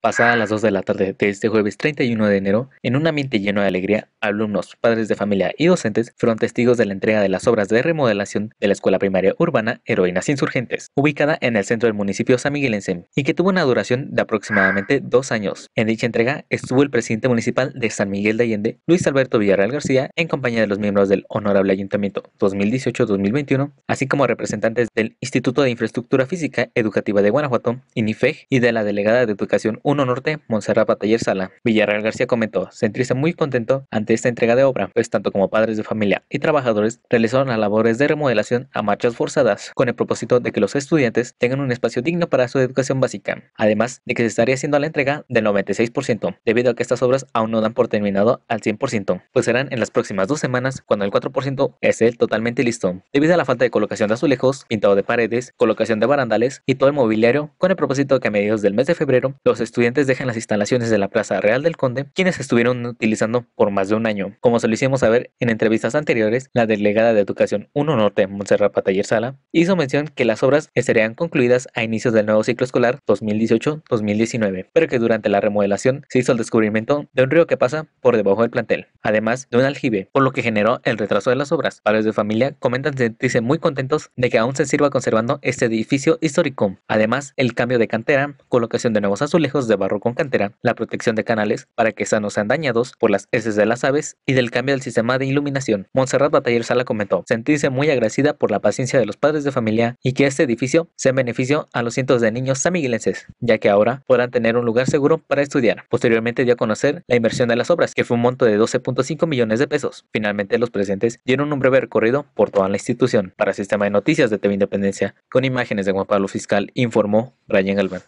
Pasadas las 2 de la tarde de este jueves 31 de enero, en un ambiente lleno de alegría, alumnos, padres de familia y docentes fueron testigos de la entrega de las obras de remodelación de la Escuela Primaria Urbana Heroínas Insurgentes, ubicada en el centro del municipio San Miguel Ensem, y que tuvo una duración de aproximadamente dos años. En dicha entrega estuvo el presidente municipal de San Miguel de Allende, Luis Alberto Villarreal García, en compañía de los miembros del Honorable Ayuntamiento 2018-2021, así como representantes del Instituto de Infraestructura Física Educativa de Guanajuato, INIFEG, y de la Delegada de Educación 1 Norte, Monserrat Bataller Sala. Villarreal García comentó sentirse muy contento ante esta entrega de obra, pues tanto como padres de familia y trabajadores realizaron las labores de remodelación a marchas forzadas, con el propósito de que los estudiantes tengan un espacio digno para su educación básica, además de que se estaría haciendo la entrega del 96%, debido a que estas obras aún no dan por terminado al 100%, pues serán en las próximas dos semanas cuando el 4% esté totalmente listo, debido a la falta de colocación de azulejos, pintado de paredes, colocación de barandales y todo el mobiliario, con el propósito de que a mediados del mes de febrero los estudiantes estudiantes dejan las instalaciones de la Plaza Real del Conde, quienes estuvieron utilizando por más de un año. Como se lo hicimos saber en entrevistas anteriores, la delegada de Educación 1 Norte, Montserrat Pataller Sala, hizo mención que las obras estarían concluidas a inicios del nuevo ciclo escolar 2018-2019, pero que durante la remodelación se hizo el descubrimiento de un río que pasa por debajo del plantel, además de un aljibe, por lo que generó el retraso de las obras. Padres de familia comentan sentirse muy contentos de que aún se sirva conservando este edificio histórico. Además, el cambio de cantera, colocación de nuevos azulejos de barro con cantera, la protección de canales para que sanos sean dañados por las heces de las aves y del cambio del sistema de iluminación. Montserrat Bataller Sala comentó sentirse muy agradecida por la paciencia de los padres de familia y que este edificio se en beneficio a los cientos de niños samiguilenses, ya que ahora podrán tener un lugar seguro para estudiar. Posteriormente dio a conocer la inversión de las obras, que fue un monto de 12.5 millones de pesos. Finalmente los presentes dieron un breve recorrido por toda la institución. Para Sistema de Noticias de TV Independencia, con imágenes de Juan Pablo Fiscal, informó Brian Galván.